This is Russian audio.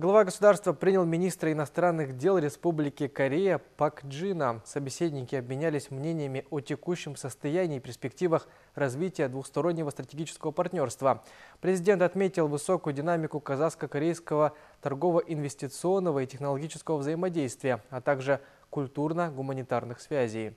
Глава государства принял министра иностранных дел Республики Корея Пак Джина. Собеседники обменялись мнениями о текущем состоянии и перспективах развития двустороннего стратегического партнерства. Президент отметил высокую динамику казахско-корейского торгово-инвестиционного и технологического взаимодействия, а также культурно-гуманитарных связей.